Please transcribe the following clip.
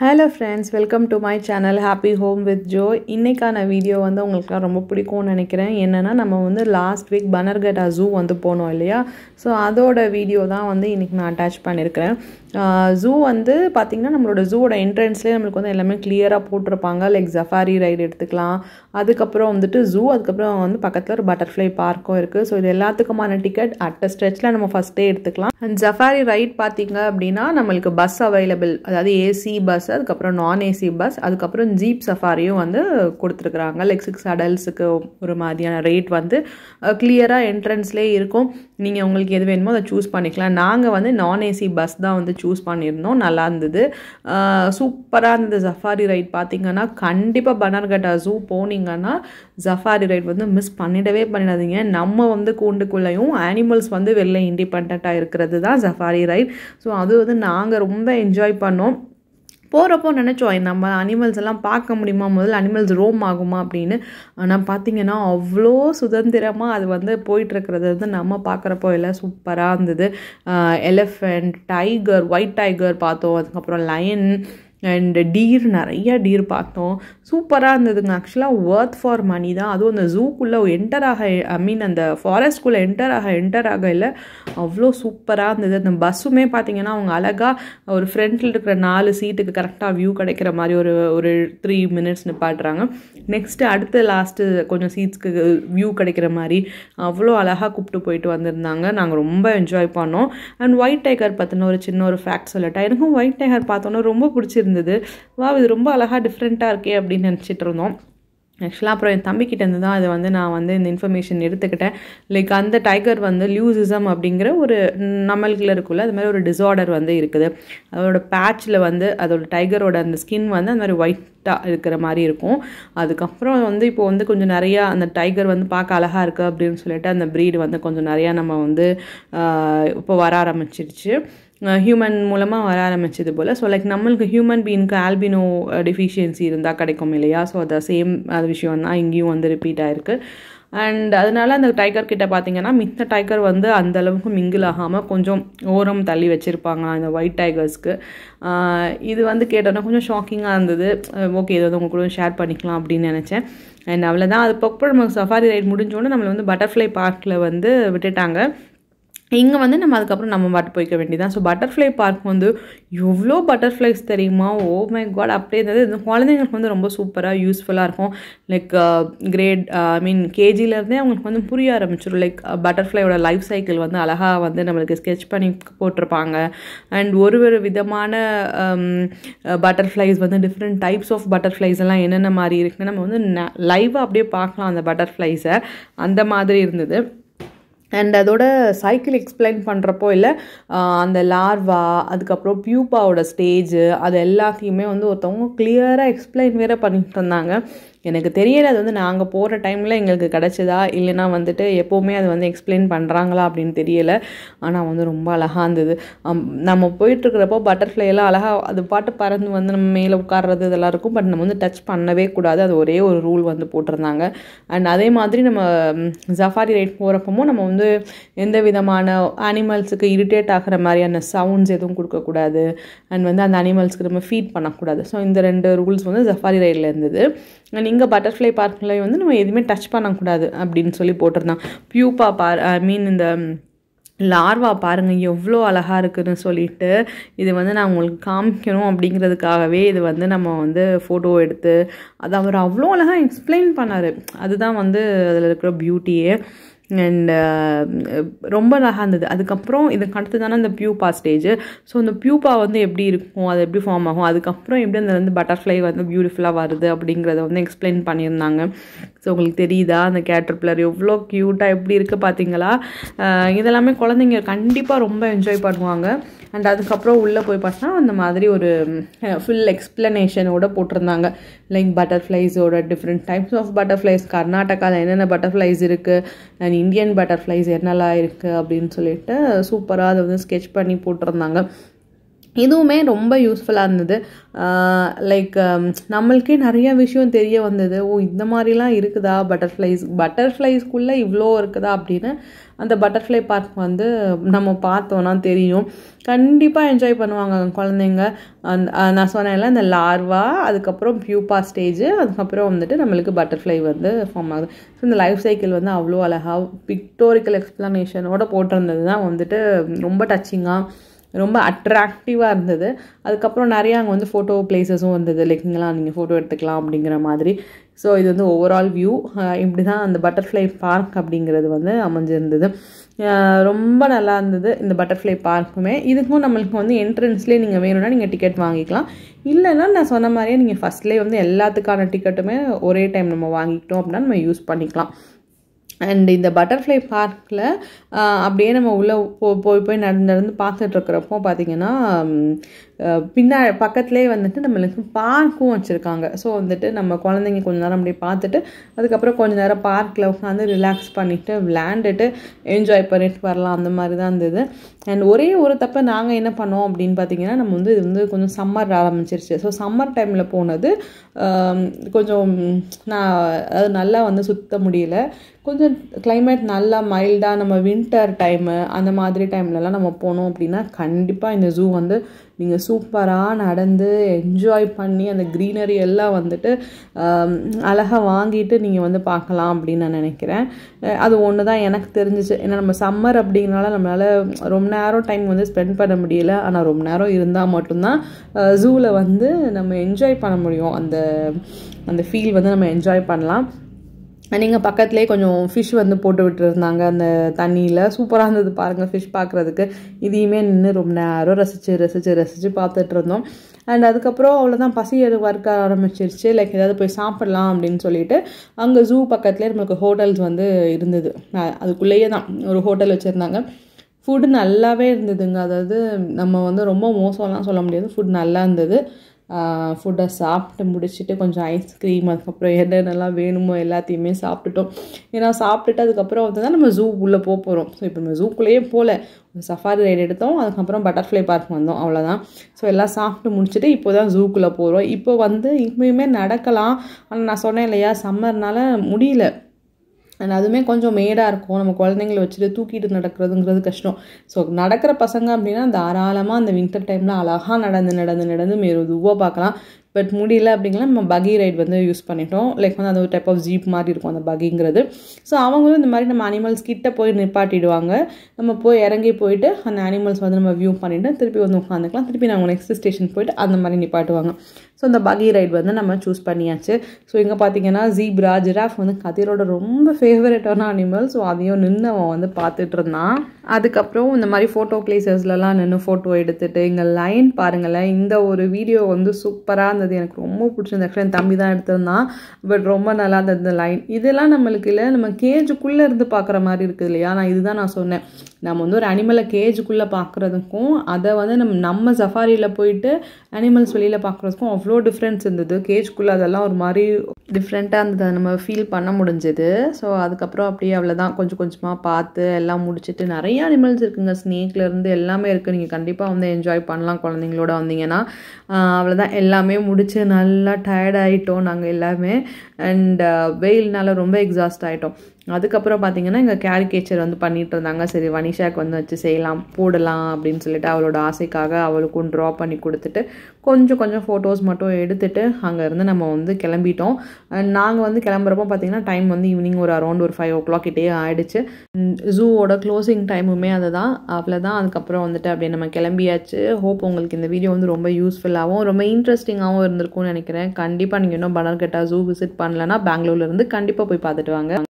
hello friends welcome to my channel happy home with Jo இன்றைக்கான video வந்து உங்களுக்குலாம் ரொம்ப பிடிக்கும்னு நினைக்கிறேன் என்னென்னா நம்ம வந்து லாஸ்ட் வீக் பனர்கட்டா ஜூ வந்து போனோம் இல்லையா ஸோ அதோட வீடியோ தான் வந்து இன்றைக்கி நான் அட்டாச் பண்ணியிருக்கிறேன் ஜூ வந்து பார்த்திங்கன்னா நம்மளோட ஜூவோட என்ட்ரன்ஸ்லேயே நம்மளுக்கு வந்து எல்லாமே கிளியராக போட்டிருப்பாங்க லைக் ஜஃபாரி ரைடு எடுத்துக்கலாம் அதுக்கப்புறம் வந்துட்டு ஜூ அதுக்கப்புறம் வந்து பக்கத்தில் ஒரு பட்டர்ஃப்ளை பார்க்கும் இருக்குது ஸோ இது எல்லாத்துக்குமான டிக்கெட் அட் அ ஸ்ட்ரெச்சில் நம்ம ஃபஸ்ட்டே எடுத்துக்கலாம் அண்ட் ஜஃபாரி ரைட் பார்த்திங்க அப்படின்னா நம்மளுக்கு பஸ் அவைலபிள் அதாவது ஏசி பஸ் அதுக்கப்புறம் நான் ஏசி பஸ் அதுக்கப்புறம் ஜீப் சஃபாரியும் வந்து கொடுத்துருக்குறாங்க லைக் சிக்ஸ் அடல்ட்ஸுக்கு ஒரு மாதிரியான ரேட் வந்து கிளியராக என்ட்ரன்ஸ்லேயே இருக்கும் நீங்கள் உங்களுக்கு எது வேணுமோ அதை சூஸ் பண்ணிக்கலாம் நாங்கள் வந்து நான் ஏசி பஸ் தான் வந்து சூஸ் பண்ணியிருந்தோம் நல்லா இருந்தது சூப்பராக இருந்தது ஜஃபாரி ரைட் பார்த்தீங்கன்னா கண்டிப்பாக பனார்கட்டா ஜூ போனீங்கன்னா ஜஃபாரி ரைட் வந்து மிஸ் பண்ணிடவே பண்ணிடாதீங்க நம்ம வந்து கூண்டுக்குள்ளேயும் ஆனிமல்ஸ் வந்து வெளில இண்டிபெண்ட்டாக இருக்கிறது தான் ஜஃபாரி ரைட் ஸோ அது வந்து நாங்கள் ரொம்ப என்ஜாய் பண்ணோம் போகிறப்போ நினச்சோம் நம்ம அனிமல்ஸ் எல்லாம் பார்க்க முடியுமா முதல்ல அனிமல்ஸ் ரோம் ஆகுமா அப்படின்னு ஆனால் பார்த்திங்கன்னா அவ்வளோ சுதந்திரமாக அது வந்து போயிட்டுருக்கிறது வந்து நம்ம பார்க்குறப்போ எல்லாம் சூப்பராக இருந்தது எலிஃபெண்ட் டைகர் ஒயிட் டைகர் பார்த்தோம் அதுக்கப்புறம் லயன் அண்ட் டீர் நிறைய டீர் பார்த்தோம் சூப்பராக இருந்ததுங்க ஆக்சுவலாக ஒர்த் ஃபார் மணி தான் அதுவும் அந்த ஜூக்குள்ளே என்டர் ஆக ஐ மீன் அந்த ஃபாரஸ்ட்குள்ளே என்டர் ஆக என்டர் ஆக இல்லை அவ்வளோ சூப்பராக இருந்தது அந்த பஸ்ஸுமே பார்த்தீங்கன்னா அவங்க அழகாக ஒரு ஃப்ரண்ட்டில் இருக்கிற நாலு சீட்டுக்கு கரெக்டாக வியூ கிடைக்கிற மாதிரி ஒரு ஒரு த்ரீ மினிட்ஸ் நிப்பாட்டுறாங்க நெக்ஸ்ட்டு அடுத்து லாஸ்ட்டு கொஞ்சம் சீட்ஸ்க்கு வியூ கிடைக்கிற மாதிரி அவ்வளோ அழகாக கூப்பிட்டு போயிட்டு வந்திருந்தாங்க நாங்கள் ரொம்ப என்ஜாய் பண்ணோம் அண்ட் ஒயிட் டைகர் பார்த்தோன்னா ஒரு சின்ன ஒரு ஃபேக்ட் சொல்லட்டா எனக்கும் ஒயிட் டைகர் பார்த்தோன்னா ரொம்ப பிடிச்சிருந்தது இருந்தது வா இது ரொம்ப அழகாக டிஃப்ரெண்ட்டாக இருக்கே அப்படின்னு நினச்சிட்டு இருந்தோம் ஆக்சுவலாக அப்புறம் என் தம்பிக்கிட்டேருந்து தான் அதை வந்து நான் வந்து இந்த இன்ஃபர்மேஷன் எடுத்துக்கிட்டேன் லைக் அந்த டைகர் வந்து லியூசிசம் அப்படிங்கிற ஒரு நம்மளுக்குள்ள இருக்குல்ல அது மாதிரி ஒரு டிஸார்டர் வந்து இருக்குது அதோட பேட்சில் வந்து அதோட டைகரோட அந்த ஸ்கின் வந்து அந்த மாதிரி ஒயிட்டாக இருக்கிற மாதிரி இருக்கும் அதுக்கப்புறம் வந்து இப்போ வந்து கொஞ்சம் நிறையா அந்த டைகர் வந்து பார்க்க அழகாக இருக்குது அப்படின்னு சொல்லிட்டு அந்த ப்ரீடு வந்து கொஞ்சம் நிறையா நம்ம வந்து இப்போ வர ஆரம்பிச்சிருச்சு ஹியூமன் மூலமாக வர ஆரம்பிச்சது போல் ஸோ லைக் நம்மளுக்கு ஹியூமன் பீனுக்கு ஆல்பினோ டெஃபிஷியன்சி இருந்தால் கிடைக்கும் இல்லையா ஸோ அதை சேம் அது விஷயம் தான் இங்கேயும் வந்து ரிப்பீட் ஆகிருக்கு அண்ட் அதனால அந்த டைகர் கிட்ட பார்த்தீங்கன்னா மித்த டைகர் வந்து அந்த அளவுக்கு மிங்கிள் ஆகாமல் கொஞ்சம் ஓரம் தள்ளி வச்சுருப்பாங்க அந்த ஒயிட் டைகர்ஸ்க்கு இது வந்து கேட்டோன்னா கொஞ்சம் ஷாக்கிங்காக இருந்தது ஓகே இது வந்து உங்க கூட ஷேர் பண்ணிக்கலாம் அப்படின்னு நினச்சேன் அண்ட் அவ்வளோதான் அதுக்கப்புறம் நமக்கு சஃபாரி ரைட் முடிஞ்சோடனே நம்மளை வந்து பட்டர்ஃப்ளை பார்க்கில் வந்து விட்டுட்டாங்க இங்கே வந்து நம்ம அதுக்கப்புறம் நம்ம பாட்டு போய்க்க வேண்டியதான் ஸோ பட்டர்ஃப்ளை பார்க் வந்து எவ்வளோ பட்டர்ஃப்ளைஸ் தெரியுமா ஓ மை காட் அப்படியே இருந்தது குழந்தைங்களுக்கு வந்து ரொம்ப சூப்பராக யூஸ்ஃபுல்லாக இருக்கும் லைக் கிரேட் ஐ மீன் கேஜிலேருந்தே அவங்களுக்கு வந்து புரிய ஆரம்பிச்சிடும் லைக் பட்டர்ஃப்ளையோட லைஃப் சைக்கிள் வந்து அழகாக வந்து நம்மளுக்கு ஸ்கெச் பண்ணி போட்டிருப்பாங்க அண்ட் ஒரு ஒரு விதமான பட்டர்ஃப்ளைஸ் um, uh, வந்து டிஃப்ரெண்ட் டைப்ஸ் ஆஃப் பட்டர்ஃப்ளைஸ் எல்லாம் என்னென்ன மாதிரி இருக்குன்னு நம்ம வந்து லைவாக அப்படியே பார்க்கலாம் அந்த பட்டர்ஃப்ளைஸை அந்த மாதிரி இருந்தது அண்ட் அதோட சைக்கிள் எக்ஸ்பிளைன் பண்ணுறப்போ இல்லை அந்த லார்வா அதுக்கப்புறம் பியூப்பாவோட ஸ்டேஜ் அது எல்லாத்தையுமே வந்து ஒருத்தவங்க கிளியராக எக்ஸ்பிளைன் வேற பண்ணிட்டு இருந்தாங்க எனக்கு தெரியல அது வந்து நாங்கள் போகிற டைமில் எங்களுக்கு கிடச்சிதா இல்லைனா வந்துட்டு எப்போவுமே அது வந்து எக்ஸ்பிளைன் பண்ணுறாங்களா அப்படின்னு தெரியலை ஆனால் வந்து ரொம்ப அழகாக இருந்தது நம்ம போயிட்டுருக்கிறப்போ பட்டர்ஃப்ளை எல்லாம் அழகாக அது பாட்டு பறந்து வந்து நம்ம மேலே உட்கார்றது இதெல்லாம் இருக்கும் பட் நம்ம வந்து டச் பண்ணவே கூடாது அது ஒரே ஒரு ரூல் வந்து போட்டிருந்தாங்க அண்ட் அதே மாதிரி நம்ம ஜஃபாரி ரைட் போகிறப்பமும் நம்ம வந்து எந்த விதமான அனிமல்ஸுக்கு இரிட்டேட் ஆகிற மாதிரியான சவுண்ட்ஸ் எதுவும் கொடுக்கக்கூடாது அண்ட் வந்து அந்த அனிமல்ஸ்க்கு நம்ம ஃபீட் பண்ணக்கூடாது ஸோ இந்த ரெண்டு ரூல்ஸ் வந்து ஜஃபாரி ரைடில் இருந்தது அண்ட் எங்கே பட்டர்ஃப்ளை பார்க்லேயும் வந்து நம்ம எதுவுமே டச் பண்ணக்கூடாது அப்படின்னு சொல்லி போட்டிருந்தான் பியூப்பா பார் ஐ மீன் இந்த லார்வா பாருங்கள் எவ்வளோ அழகாக இருக்குதுன்னு சொல்லிட்டு இது வந்து நான் உங்களுக்கு காமிக்கணும் அப்படிங்கிறதுக்காகவே இது வந்து நம்ம வந்து ஃபோட்டோ எடுத்து அதை அவர் அவ்வளோ அழகாக எக்ஸ்பிளைன் பண்ணார் அதுதான் வந்து அதில் இருக்கிற பியூட்டியே அண்ட் uh, ரொம்ப அழகாக இருந்தது அதுக்கப்புறம் இதை அடுத்து தானே அந்த பியூபா ஸ்டேஜ் ஸோ அந்த பியூபா வந்து எப்படி இருக்கும் அது எப்படி ஃபார்ம் ஆகும் அதுக்கப்புறம் எப்படி அந்த வந்து பட்டர்ஃப்ளை வந்து பியூட்டிஃபுல்லாக வருது அப்படிங்கிறத வந்து எக்ஸ்பிளைன் பண்ணியிருந்தாங்க ஸோ உங்களுக்கு தெரியுதா அந்த கேட்டர்பிளர் எவ்வளோ க்யூட்டாக எப்படி இருக்குது பார்த்தீங்களா uh, இதெல்லாமே குழந்தைங்க கண்டிப்பாக ரொம்ப என்ஜாய் பண்ணுவாங்க அண்ட் அதுக்கப்புறம் உள்ளே போய் பார்த்தா அந்த மாதிரி ஒரு ஃபுல் uh, எக்ஸ்ப்ளனேஷனோடு போட்டிருந்தாங்க லைக் பட்டர்ஃப்ளைஸோட டிஃப்ரெண்ட் டைப்ஸ் ஆஃப் பட்டர்ஃப்ளைஸ் கர்நாடகாவில் என்னென்ன பட்டர்ஃப்ளைஸ் இருக்குது அண்ட் இந்தியன் பட்டர்ஃப்ளைஸ் என்னெல்லாம் இருக்குது அப்படின்னு சொல்லிட்டு சூப்பராக அதை வந்து ஸ்கெச் பண்ணி போட்டிருந்தாங்க இதுவுமே ரொம்ப யூஸ்ஃபுல்லாக இருந்தது லைக் um, நம்மளுக்கே நிறைய விஷயம் தெரிய வந்தது ஓ இந்த மாதிரிலாம் இருக்குதா பட்டர்ஃப்ளைஸ் பட்டர்ஃப்ளைஸ்க்குள்ளே இவ்வளோ இருக்குதா அப்படின்னு அந்த பட்டர்ஃப்ளை பார்க் வந்து நம்ம பார்த்தோன்னா தெரியும் கண்டிப்பாக என்ஜாய் பண்ணுவாங்க குழந்தைங்க அந் நான் சொன்னேன்ல இந்த லார்வா அதுக்கப்புறம் பியூப்பா ஸ்டேஜு அதுக்கப்புறம் வந்துட்டு நம்மளுக்கு பட்டர்ஃப்ளை வந்து ஃபார்ம் ஆகுது ஸோ இந்த லைஃப் சைக்கிள் வந்து அவ்வளோ அழகாக பிக்டோரிக்கல் எக்ஸ்ப்ளனேஷனோட போட்டிருந்தது தான் வந்துட்டு ரொம்ப டச்சிங்காக ரொம்ப அட்ராக்டிவாக இருந்தது அதுக்கப்புறம் நிறையா அங்கே வந்து ஃபோட்டோ பிளேசஸும் வந்தது லைக்கிங்கெல்லாம் நீங்கள் ஃபோட்டோ எடுத்துக்கலாம் அப்படிங்கிற மாதிரி ஸோ இது வந்து ஓவரால் வியூ இப்படி தான் அந்த பட்டர்ஃப்ளை பார்க் அப்படிங்கிறது வந்து அமைஞ்சிருந்தது ரொம்ப நல்லா இருந்தது இந்த பட்டர்ஃப்ளை பார்க்குமே இதுக்கும் நம்மளுக்கு வந்து என்ட்ரன்ஸ்லேயே நீங்கள் வேணும்னா நீங்கள் டிக்கெட் வாங்கிக்கலாம் இல்லைன்னா நான் சொன்ன மாதிரியே நீங்கள் ஃபஸ்ட்லேயே வந்து எல்லாத்துக்கான டிக்கெட்டுமே ஒரே டைம் நம்ம வாங்கிக்கிட்டோம் அப்படின்னா நம்ம யூஸ் பண்ணிக்கலாம் அண்ட் இந்த பட்டர்ஃப்ளை பார்க்கில் அப்படியே நம்ம உள்ளே போ போய் போய் நடந்து நடந்து பார்த்துட்ருக்கிறப்போ பார்த்திங்கன்னா பின்னா பக்கத்துலேயே வந்துட்டு நம்மளுக்கு பார்க்கும் வச்சுருக்காங்க ஸோ வந்துட்டு நம்ம குழந்தைங்க கொஞ்சம் நேரம் அப்படியே பார்த்துட்டு அதுக்கப்புறம் கொஞ்சம் நேரம் பார்க்கில் உட்காந்து ரிலாக்ஸ் பண்ணிவிட்டு விளையாண்டுட்டு என்ஜாய் பண்ணிட்டு வரலாம் அந்த மாதிரி தான் இருந்தது அண்ட் ஒரே ஒரு தப்பை நாங்கள் என்ன பண்ணோம் அப்படின்னு பார்த்தீங்கன்னா நம்ம வந்து இது வந்து கொஞ்சம் சம்மர் ஆரம்பிச்சிருச்சு ஸோ சம்மர் டைமில் போனது கொஞ்சம் நான் அது நல்லா வந்து சுற்ற முடியல கொஞ்சம் கிளைமேட் நல்லா மைல்டாக நம்ம வின்டர் டைமு அந்த மாதிரி டைம்லலாம் நம்ம போனோம் அப்படின்னா கண்டிப்பாக இந்த ஜூ வந்து நீங்கள் சூப்பராக நடந்து என்ஜாய் பண்ணி அந்த க்ரீனரி எல்லாம் வந்துட்டு அழகாக வாங்கிட்டு நீங்கள் வந்து பார்க்கலாம் அப்படின்னு நான் நினைக்கிறேன் அது ஒன்று தான் எனக்கு தெரிஞ்சிச்சு ஏன்னா நம்ம சம்மர் அப்படிங்கிறனால நம்மளால் ரொம்ப நேரம் டைம் வந்து ஸ்பெண்ட் பண்ண முடியல ஆனால் ரொம்ப நேரம் இருந்தால் மட்டும்தான் ஜூவில் வந்து நம்ம என்ஜாய் பண்ண முடியும் அந்த அந்த ஃபீல் வந்து நம்ம என்ஜாய் பண்ணலாம் நீங்கள் பக்கத்துலேயே கொஞ்சம் ஃபிஷ் வந்து போட்டு விட்டுருந்தாங்க அந்த தண்ணியில் சூப்பராக இருந்தது பாருங்கள் ஃபிஷ் பார்க்குறதுக்கு இதையுமே நின்று ரொம்ப நேரம் ரசித்து ரசித்து ரசித்து பார்த்துட்டு இருந்தோம் அண்ட் அதுக்கப்புறம் அவ்வளோதான் பசி எது ஒர்க் ஆரம்பிச்சிருச்சு லைக் ஏதாவது போய் சாப்பிட்லாம் அப்படின்னு சொல்லிட்டு அங்கே ஜூ பக்கத்துலேயே நம்மளுக்கு ஹோட்டல்ஸ் வந்து இருந்தது அதுக்குள்ளேயே தான் ஒரு ஹோட்டல் வச்சுருந்தாங்க ஃபுட்டு நல்லாவே இருந்ததுங்க அதாவது நம்ம வந்து ரொம்ப மோசம்லாம் சொல்ல முடியாது ஃபுட் நல்லா இருந்தது ஃபுட்டை சாப்பிட்டு முடிச்சுட்டு கொஞ்சம் ஐஸ்கிரீம் அதுக்கப்புறம் என்னென்னலாம் வேணுமோ எல்லாத்தையுமே சாப்பிட்டுட்டோம் ஏன்னா சாப்பிட்டுட்டு அதுக்கப்புறம் வந்து தான் நம்ம ஜூ உள்ளே போக போகிறோம் ஸோ இப்போ நம்ம ஜூக்குள்ளேயே போகல சஃபாரி ரைடு எடுத்தோம் அதுக்கப்புறம் பட்டர்ஃப்ளை பார்க் வந்தோம் அவ்வளோதான் ஸோ எல்லாம் சாப்பிட்டு முடிச்சுட்டு இப்போ தான் ஜூக்குள்ளே போகிறோம் இப்போ வந்து இப்பயுமே நடக்கலாம் ஆனால் நான் சொன்னேன் இல்லையா சம்மர்னால் முடியல அண்ட் அதுவுமே கொஞ்சம் மேடாக இருக்கும் நம்ம குழந்தைங்கள வச்சுட்டு தூக்கிட்டு நடக்கிறதுங்கிறது கஷ்டம் ஸோ நடக்கிற பசங்க அப்படின்னா தாராளமாக அந்த வின்டர் டைமில் அழகாக நடந்து நடந்து நடந்து மெதுவாக பார்க்கலாம் பட் முடியல அப்படிங்கலாம் நம்ம பகி ரைட் வந்து யூஸ் பண்ணிட்டோம் லைக் வந்து அந்த ஒரு டைப் ஆஃப் ஜீப் மாதிரி இருக்கும் அந்த பகிங்கிறது ஸோ அவங்களும் இந்த மாதிரி நம்ம அனிமல்ஸ் கிட்ட போய் நிப்பாட்டிடுவாங்க நம்ம போய் இறங்கி போயிட்டு அந்த அனிமல்ஸ் வந்து நம்ம வியூ பண்ணிவிட்டு திருப்பி வந்து உட்காந்துக்கலாம் திருப்பி நாங்கள் நெக்ஸ்ட் ஸ்டேஷன் போயிட்டு அந்த மாதிரி நிப்பாட்டுவாங்க ஸோ அந்த பகி ரைட் வந்து நம்ம சூஸ் பண்ணியாச்சு ஸோ இங்கே பார்த்தீங்கன்னா ஜீப்ரா ஜிராஃப் வந்து கதிரோட ரொம்ப ஃபேவரட்டான அனிமல் ஸோ அதையும் நின்று அவன் வந்து பார்த்துட்டு இருந்தான் அதுக்கப்புறம் இந்த மாதிரி ஃபோட்டோ பிளேசஸ்லலாம் நின்று ஃபோட்டோ எடுத்துகிட்டு இங்கே லைன் பாருங்களேன் இந்த ஒரு வீடியோ வந்து சூப்பராக அந்த எடுத்திருந்தது எனக்கு ரொம்ப பிடிச்சிருந்து ஆக்சுவலாக என் தம்பி தான் எடுத்திருந்தான் பட் ரொம்ப நல்லா இருந்தது லைன் இதெல்லாம் நம்மளுக்கு இல்லை நம்ம கேஜுக்குள்ளே இருந்து பார்க்குற மாதிரி இருக்குது இல்லையா நான் இதுதான் நான் சொன்னேன் நம்ம வந்து ஒரு அனிமலை கேஜுக்குள்ளே பார்க்குறதுக்கும் அதை வந்து நம்ம நம்ம சஃபாரியில் போயிட்டு அனிமல்ஸ் வெளியில் பார்க்குறதுக்கும் அவ்வளோ டிஃப்ரென்ஸ் இருந்தது கேஜுக்குள்ளே அதெல்லாம் ஒரு மாதிரி டிஃப்ரெண்ட்டாக இருந்தது நம்ம ஃபீல் பண்ண முடிஞ்சது ஸோ அதுக்கப்புறம் அப்படியே அவ்வளோதான் கொஞ்சம் கொஞ்சமாக பார்த்து எல்லாம் முடிச்சுட்டு நிறைய அனிமல்ஸ் இருக்குங்க ஸ்னேக்லேருந்து எல்லாமே இருக்குது நீங்கள் கண்டிப்பாக வந்து என்ஜாய் பண்ணலாம் குழந்தைங்களோட வந்தீங்கன்னா அவ்வளோதான் எல்லாமே முடித்து நல்லா டயர்ட் ஆகிட்டோம் நாங்கள் எல்லாமே அண்ட் வெயில்னால ரொம்ப எக்ஸாஸ்ட் ஆகிட்டோம் அதுக்கப்புறம் பார்த்திங்கன்னா இங்கே கேரிகேச்சர் வந்து பண்ணிகிட்டு இருந்தாங்க சரி வனிஷாக்கு வந்து வச்சு செய்யலாம் போடலாம் அப்படின்னு சொல்லிட்டு அவளோட ஆசைக்காக அவளுக்கும் ட்ரா பண்ணி கொடுத்துட்டு கொஞ்சம் கொஞ்சம் ஃபோட்டோஸ் மட்டும் எடுத்துகிட்டு அங்கேருந்து நம்ம வந்து கிளம்பிட்டோம் நாங்கள் வந்து கிளம்புறப்போ பார்த்திங்கன்னா டைம் வந்து ஈவினிங் ஒரு அரௌண்ட் ஒரு ஃபைவ் ஓ கிளாக் கிட்டே ஆகிடுச்சு ஜூவோட க்ளோசிங் டைமுமே அதை தான் தான் அதுக்கப்புறம் வந்துட்டு அப்படியே நம்ம கிளம்பியாச்சு ஹோப் உங்களுக்கு இந்த வீடியோ வந்து ரொம்ப யூஸ்ஃபுல்லாகவும் ரொம்ப இன்ட்ரெஸ்டிங்காகவும் இருந்திருக்கும்னு நினைக்கிறேன் கண்டிப்பாக நீங்கள் இன்னும் பனர்கட்டா ஜூ விசிட் பண்ணலன்னா பெங்களூர்லேருந்து கண்டிப்பாக போய் பார்த்துட்டு வாங்க